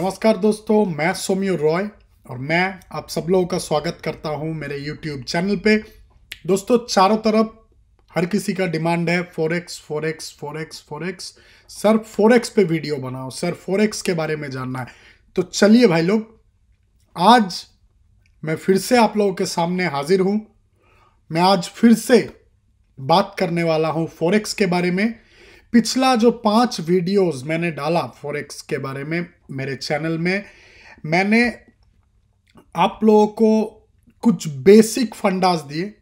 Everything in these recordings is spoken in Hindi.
नमस्कार दोस्तों मैं सोम्यू रॉय और मैं आप सब लोगों का स्वागत करता हूं मेरे यूट्यूब चैनल पे दोस्तों चारों तरफ हर किसी का डिमांड है forex forex forex forex sir forex पे वीडियो बनाओ सर फोरेक्स के बारे में जानना है तो चलिए भाई लोग आज मैं फिर से आप लोगों के सामने हाजिर हूँ मैं आज फिर से बात करने वाला हूँ फोरेक्स के बारे में पिछला जो पांच वीडियोस मैंने डाला फोरेक्स के बारे में मेरे चैनल में मैंने आप लोगों को कुछ बेसिक फंडास दिए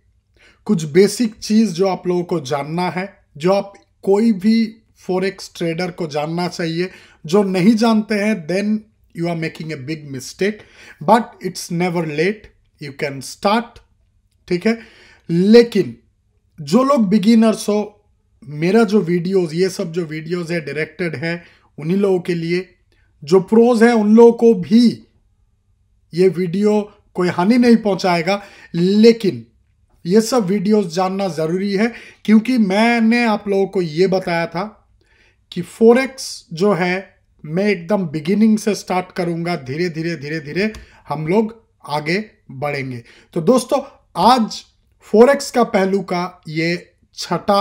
कुछ बेसिक चीज़ जो आप लोगों को जानना है जो आप कोई भी फॉरेक्स ट्रेडर को जानना चाहिए जो नहीं जानते हैं then you are making a big mistake but it's never late you can start ठीक है लेकिन जो लोग बिगिनर्स हो मेरा जो वीडियोस ये सब जो वीडियोस है डायरेक्टेड है उन्हीं लोगों के लिए जो प्रोज हैं उन लोगों को भी ये वीडियो कोई हानि नहीं पहुंचाएगा लेकिन ये सब वीडियोस जानना ज़रूरी है क्योंकि मैंने आप लोगों को ये बताया था कि फोरेक्स जो है मैं एकदम बिगिनिंग से स्टार्ट करूंगा धीरे धीरे धीरे धीरे हम लोग आगे बढ़ेंगे तो दोस्तों आज फोरेक्स का पहलू का ये छठा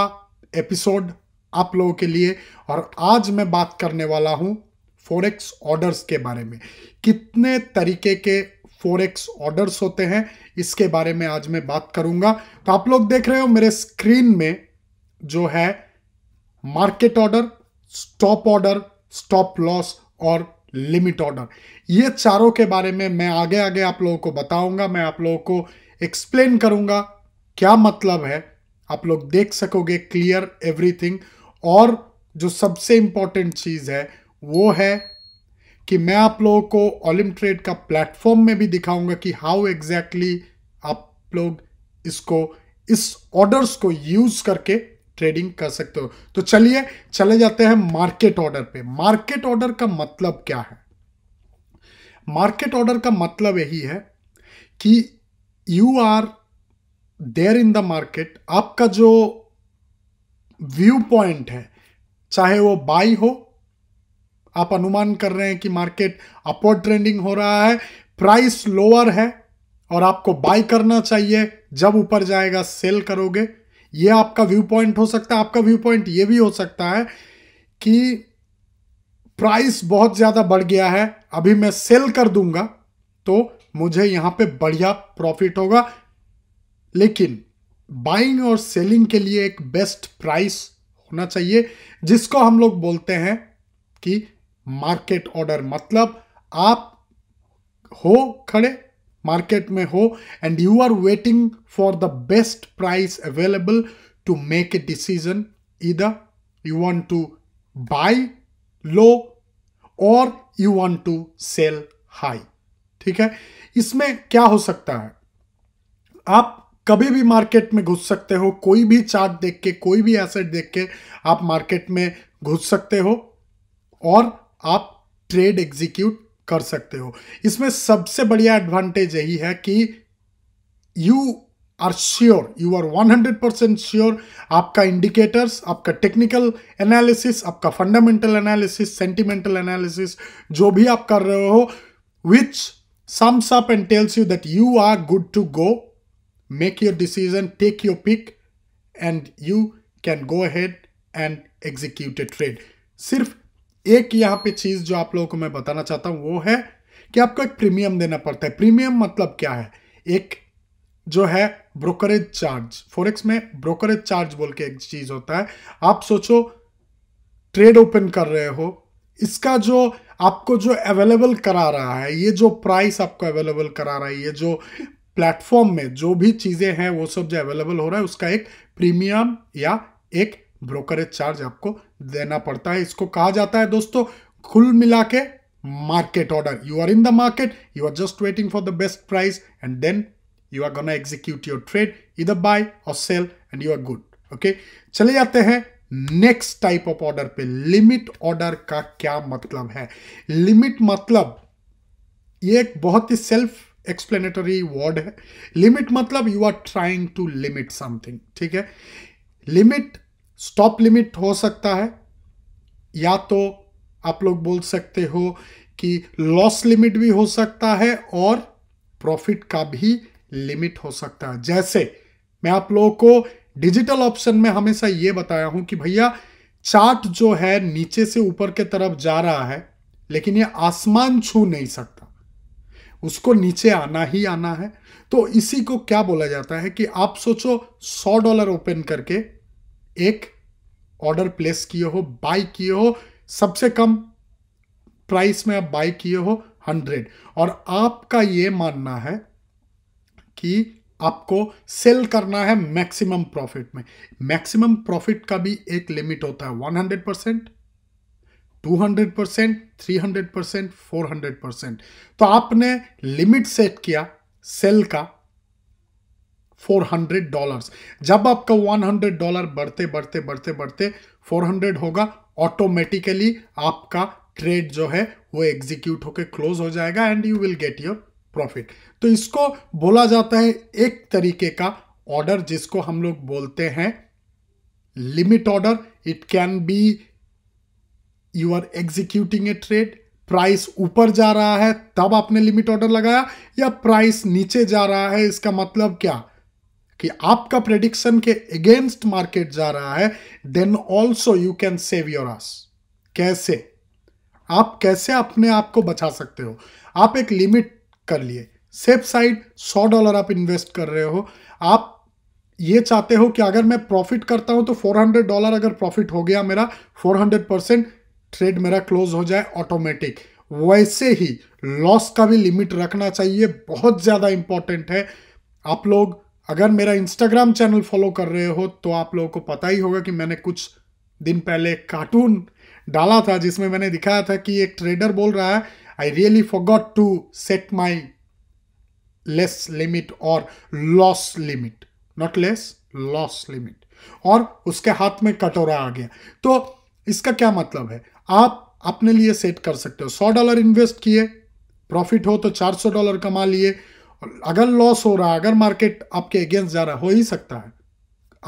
एपिसोड आप लोगों के लिए और आज मैं बात करने वाला हूं फोरेक्स ऑर्डर्स के बारे में कितने तरीके के फोरेक्स ऑर्डर्स होते हैं इसके बारे में आज मैं बात करूंगा तो आप लोग देख रहे हो मेरे स्क्रीन में जो है market order stop order stop loss और लिमिट ऑर्डर ये चारों के बारे में मैं आगे आगे आप लोगों को बताऊंगा मैं आप लोगों को एक्सप्लेन करूंगा क्या मतलब है आप लोग देख सकोगे क्लियर एवरीथिंग और जो सबसे इंपॉर्टेंट चीज़ है वो है कि मैं आप लोगों को ऑलिम ट्रेड का प्लेटफॉर्म में भी दिखाऊंगा कि हाउ एग्जैक्टली exactly आप लोग इसको इस ऑर्डर्स को यूज करके ट्रेडिंग कर सकते हो तो चलिए चले जाते हैं मार्केट ऑर्डर पे मार्केट ऑर्डर का मतलब क्या है मार्केट ऑर्डर का मतलब यही है कि you are there in the market आपका जो व्यू पॉइंट है चाहे वो बाई हो आप अनुमान कर रहे हैं कि मार्केट अपवर्ड ट्रेंडिंग हो रहा है प्राइस लोअर है और आपको बाय करना चाहिए जब ऊपर जाएगा सेल करोगे ये आपका व्यू पॉइंट हो सकता है आपका व्यू पॉइंट ये भी हो सकता है कि प्राइस बहुत ज़्यादा बढ़ गया है अभी मैं सेल कर दूंगा तो मुझे यहाँ पे बढ़िया प्रॉफिट होगा लेकिन बाइंग और सेलिंग के लिए एक बेस्ट प्राइस होना चाहिए जिसको हम लोग बोलते हैं कि मार्केट ऑर्डर मतलब आप हो खड़े मार्केट में हो and you are waiting for the best price available to make a decision इधर you want to buy low और you want to sell high ठीक है इसमें क्या हो सकता है आप कभी भी मार्केट में घुस सकते हो कोई भी चार्ट देख के कोई भी एसेट देख के आप मार्केट में घुस सकते हो और आप ट्रेड एग्जीक्यूट कर सकते हो इसमें सबसे बढ़िया एडवांटेज यही है कि you are sure you are 100 percent sure आपका इंडिकेटर्स आपका टेक्निकल एनालिसिस आपका फंडामेंटल एनालिसिस सेंटिमेंटल एनालिसिस जो भी आप कर रहे हो which sums up and tells you that you are good to go make your decision take your pick and you can go ahead and executed trade सिर्फ एक यहाँ पे चीज़ जो आप लोगों को मैं बताना चाहता हूँ वो है कि आपको एक प्रीमियम देना पड़ता है प्रीमियम मतलब क्या है एक जो है ब्रोकरेज चार्ज फोरेक्स में ब्रोकरेज चार्ज बोल के एक चीज़ होता है आप सोचो ट्रेड ओपन कर रहे हो इसका जो आपको जो अवेलेबल करा रहा है ये जो प्राइस आपको अवेलेबल करा रहा है ये जो प्लेटफॉर्म में जो भी चीज़ें हैं वो सब जो अवेलेबल हो रहा है उसका एक प्रीमियम या एक ब्रोकरेज चार्ज आपको देना पड़ता है इसको कहा जाता है दोस्तों खुल मिला के market order you are in the market you are just waiting for the best price and then you are gonna execute your trade इधर बाय और sell and you are good okay चले जाते हैं नेक्स्ट टाइप ऑफ ऑर्डर पे लिमिट ऑर्डर का क्या मतलब है लिमिट मतलब ये एक बहुत ही सेल्फ एक्सप्लेनेटरी वर्ड है लिमिट मतलब you are trying to limit something ठीक है लिमिट स्टॉप लिमिट हो सकता है या तो आप लोग बोल सकते हो कि लॉस लिमिट भी हो सकता है और प्रॉफिट का भी लिमिट हो सकता है जैसे मैं आप लोगों को डिजिटल ऑप्शन में हमेशा ये बताया हूं कि भैया चार्ट जो है नीचे से ऊपर के तरफ जा रहा है लेकिन ये आसमान छू नहीं सकता उसको नीचे आना ही आना है तो इसी को क्या बोला जाता है कि आप सोचो 100 डॉलर ओपन करके एक ऑर्डर प्लेस किए हो बाय किए हो सबसे कम प्राइस में आप बाय किए हो हंड्रेड और आपका ये मानना है कि आपको सेल करना है मैक्सिमम प्रॉफिट में मैक्सिमम प्रॉफिट का भी एक लिमिट होता है one hundred percent two hundred percent three hundred percent four hundred percent तो आपने लिमिट सेट किया सेल का फोर हंड्रेड डॉलर जब आपका वन हंड्रेड डॉलर बढ़ते बढ़ते बढ़ते बढ़ते फोर हंड्रेड होगा ऑटोमेटिकली आपका ट्रेड जो है वो एग्जीक्यूट होकर क्लोज हो जाएगा and you will get your profit तो इसको बोला जाता है एक तरीके का ऑर्डर जिसको हम लोग बोलते हैं limit order it can be you are executing a trade price ऊपर जा रहा है तब आपने लिमिट ऑर्डर लगाया या प्राइस नीचे जा रहा है इसका मतलब क्या कि आपका प्रेडिक्शन के अगेंस्ट मार्केट जा रहा है then also you can save your ass कैसे आप कैसे अपने आप को बचा सकते हो आप एक लिमिट कर लिए सेफ साइड सौ डॉलर आप इन्वेस्ट कर रहे हो आप ये चाहते हो कि अगर मैं प्रॉफिट करता हूं तो 400 डॉलर अगर प्रॉफिट हो गया मेरा 400 परसेंट ट्रेड मेरा क्लोज हो जाए ऑटोमेटिक वैसे ही लॉस का भी लिमिट रखना चाहिए बहुत ज़्यादा इंपॉर्टेंट है आप लोग अगर मेरा इंस्टाग्राम चैनल फॉलो कर रहे हो तो आप लोगों को पता ही होगा कि मैंने कुछ दिन पहले एक कार्टून डाला था जिसमें मैंने दिखाया था कि एक ट्रेडर बोल रहा है I really forgot to set my less limit और loss limit not less loss limit और उसके हाथ में कटोरा आ गया तो इसका क्या मतलब है आप अपने लिए सेट कर सकते हो सौ डॉलर इन्वेस्ट किए प्रॉफिट हो तो चार सौ डॉलर कमा लिए अगर लॉस हो रहा है अगर मार्केट आपके अगेंस्ट जा रहा है हो ही सकता है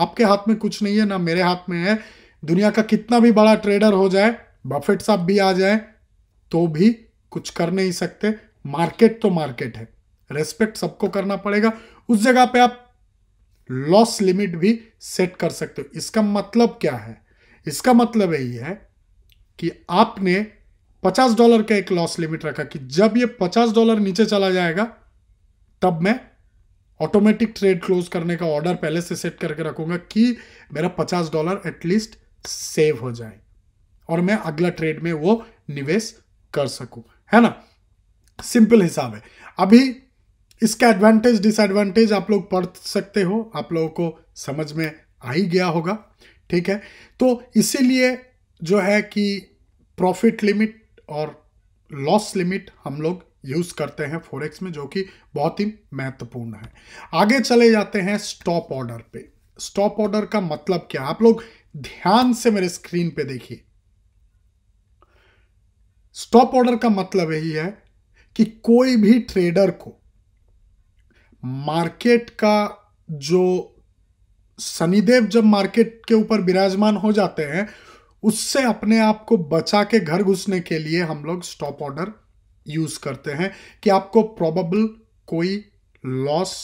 आपके हाथ में कुछ नहीं है ना मेरे हाथ में है दुनिया का कितना भी बड़ा ट्रेडर हो जाए बफेट साहब भी आ जाए तो भी कुछ कर नहीं सकते मार्केट तो मार्केट है रेस्पेक्ट सबको करना पड़ेगा उस जगह पे आप लॉस लिमिट भी सेट कर सकते हो इसका मतलब क्या है इसका मतलब यही है कि आपने 50 डॉलर का एक लॉस लिमिट रखा कि जब ये 50 डॉलर नीचे चला जाएगा तब मैं ऑटोमेटिक ट्रेड क्लोज करने का ऑर्डर पहले से सेट करके रखूंगा कि मेरा पचास डॉलर एटलीस्ट सेव हो जाए और मैं अगला ट्रेड में वो निवेश कर सकूं है ना सिंपल हिसाब है अभी इसका एडवांटेज डिसएडवांटेज आप लोग पढ़ सकते हो आप लोगों को समझ में आ ही गया होगा ठीक है तो इसीलिए जो है कि प्रॉफिट लिमिट और लॉस लिमिट हम लोग यूज करते हैं फोरेक्स में जो कि बहुत ही महत्वपूर्ण है आगे चले जाते हैं स्टॉप ऑर्डर पे स्टॉप ऑर्डर का मतलब क्या आप लोग ध्यान से मेरे स्क्रीन पे देखिए स्टॉप ऑर्डर का मतलब यही है कि कोई भी ट्रेडर को मार्केट का जो शनिदेव जब मार्केट के ऊपर विराजमान हो जाते हैं उससे अपने आप को बचा के घर घुसने के लिए हम लोग स्टॉप ऑर्डर यूज करते हैं कि आपको प्रॉबल कोई लॉस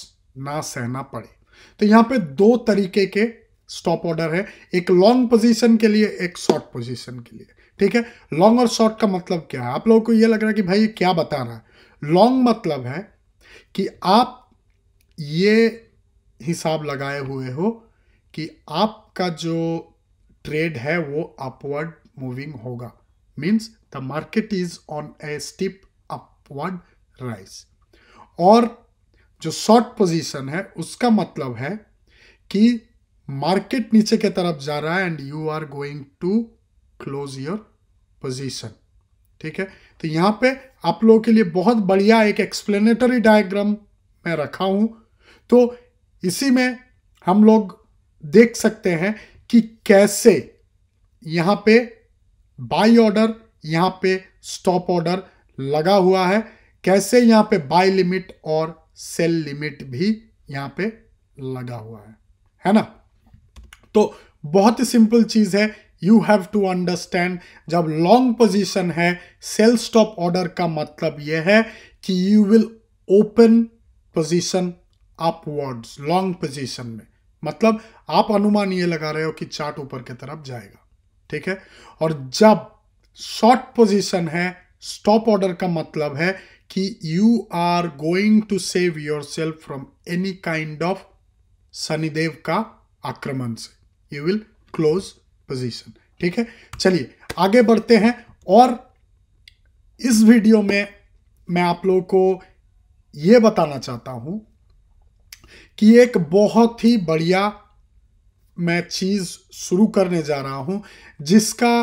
ना सहना पड़े तो यहां पे दो तरीके के स्टॉप ऑर्डर है एक लॉन्ग पोजीशन के लिए एक शॉर्ट पोजीशन के लिए ठीक है लॉन्ग और शॉर्ट का मतलब क्या है आप लोगों को यह लग रहा है कि भाई ये क्या बता रहा है लॉन्ग मतलब है कि आप ये हिसाब लगाए हुए हो कि आपका जो ट्रेड है वो अपवर्ड मूविंग होगा means the market is on a steep forward rise और जो शॉर्ट पोजीशन है उसका मतलब है कि मार्केट नीचे के तरफ जा रहा है and you are going to close your position ठीक है तो यहां पे आप लोगों के लिए बहुत बढ़िया एक एक्सप्लेनेटरी डायग्राम मैं रखा हूं तो इसी में हम लोग देख सकते हैं कि कैसे यहां पे बाई ऑर्डर यहां पे स्टॉप ऑर्डर लगा हुआ है कैसे यहां पे बाय लिमिट और सेल लिमिट भी यहां पे लगा हुआ है है ना तो बहुत ही सिंपल चीज है यू हैव टू अंडरस्टैंड जब लॉन्ग पोजीशन है सेल स्टॉप ऑर्डर का मतलब यह है कि you will open position upwards long position में मतलब आप अनुमान ये लगा रहे हो कि चार्ट ऊपर की तरफ जाएगा ठीक है और जब शॉर्ट पोजीशन है स्टॉप ऑर्डर का मतलब है कि you are going to save yourself from any kind of Shanidev का आक्रमण से यू विल क्लोज पोजिशन ठीक है चलिए आगे बढ़ते हैं और इस वीडियो में मैं आप लोगों को यह बताना चाहता हूं कि एक बहुत ही बढ़िया मैं चीज़ शुरू करने जा रहा हूं जिसका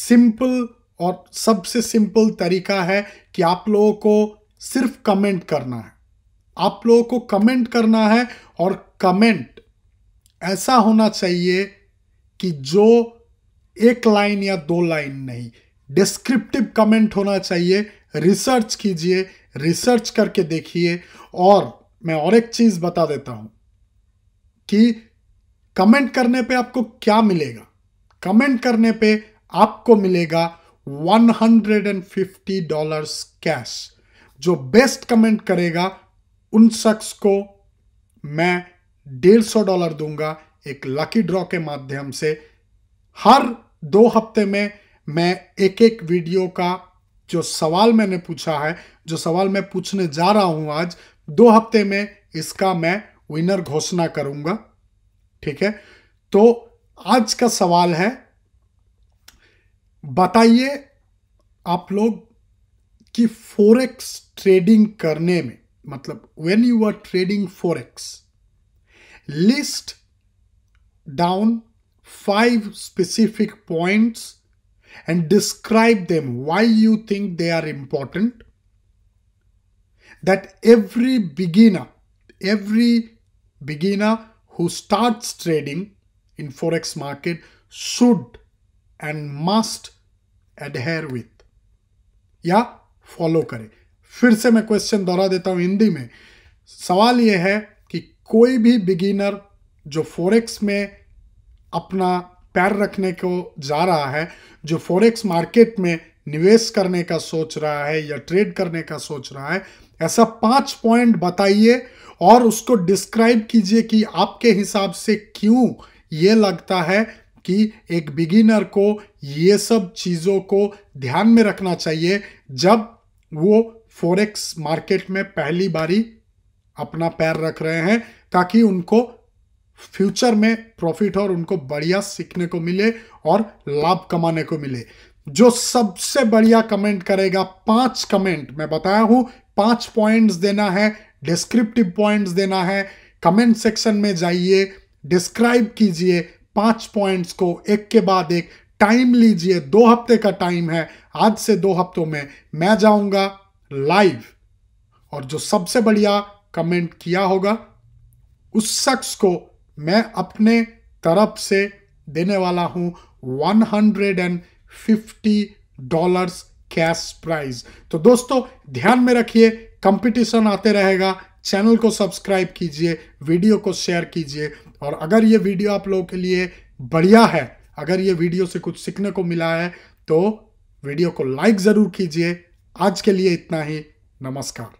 सिंपल और सबसे सिंपल तरीका है कि आप लोगों को सिर्फ कमेंट करना है आप लोगों को कमेंट करना है और कमेंट ऐसा होना चाहिए कि जो एक लाइन या दो लाइन नहीं डिस्क्रिप्टिव कमेंट होना चाहिए रिसर्च कीजिए रिसर्च करके देखिए और मैं और एक चीज़ बता देता हूं कि कमेंट करने पे आपको क्या मिलेगा कमेंट करने पे आपको मिलेगा $150 कैश जो बेस्ट कमेंट करेगा उन शख्स को मैं डेढ़ सौ डॉलर दूंगा एक लकी ड्रॉ के माध्यम से हर दो हफ्ते में मैं एक एक वीडियो का जो सवाल मैंने पूछा है जो सवाल मैं पूछने जा रहा हूं आज दो हफ्ते में इसका मैं विनर घोषणा करूंगा ठीक है तो आज का सवाल है बताइए आप लोग कि फोरेक्स ट्रेडिंग करने में मतलब when you are trading forex list down five specific points and describe them why you think they are important that every beginner every beginner who start trading in forex market should and must adhere with या फॉलो करे फिर से मैं क्वेश्चन दोहरा देता हूं हिंदी में सवाल यह है कि कोई भी बिगिनर जो फोरेक्स में अपना पैर रखने को जा रहा है जो फोरेक्स मार्केट में निवेश करने का सोच रहा है या ट्रेड करने का सोच रहा है ऐसा पांच पॉइंट बताइए और उसको डिस्क्राइब कीजिए कि आपके हिसाब से क्यों ये लगता है कि एक बिगिनर को ये सब चीज़ों को ध्यान में रखना चाहिए जब वो फॉरेक्स मार्केट में पहली बारी अपना पैर रख रहे हैं ताकि उनको फ्यूचर में प्रॉफिट और उनको बढ़िया सीखने को मिले और लाभ कमाने को मिले जो सबसे बढ़िया कमेंट करेगा पांच कमेंट मैं बताया हूं पांच पॉइंट्स देना है डिस्क्रिप्टिव पॉइंट्स देना है कमेंट सेक्शन में जाइए डिस्क्राइब कीजिए पांच पॉइंट्स को एक के बाद एक टाइम लीजिए दो हफ्ते का टाइम है आज से दो हफ्तों में मैं जाऊंगा लाइव और जो सबसे बढ़िया कमेंट किया होगा उस शख्स को मैं अपने तरफ से देने वाला हूं one hundred and fifty dollar cash prize तो दोस्तों ध्यान में रखिए कंपटीशन आते रहेगा चैनल को सब्सक्राइब कीजिए वीडियो को शेयर कीजिए और अगर ये वीडियो आप लोगों के लिए बढ़िया है अगर ये वीडियो से कुछ सीखने को मिला है तो वीडियो को लाइक ज़रूर कीजिए आज के लिए इतना ही नमस्कार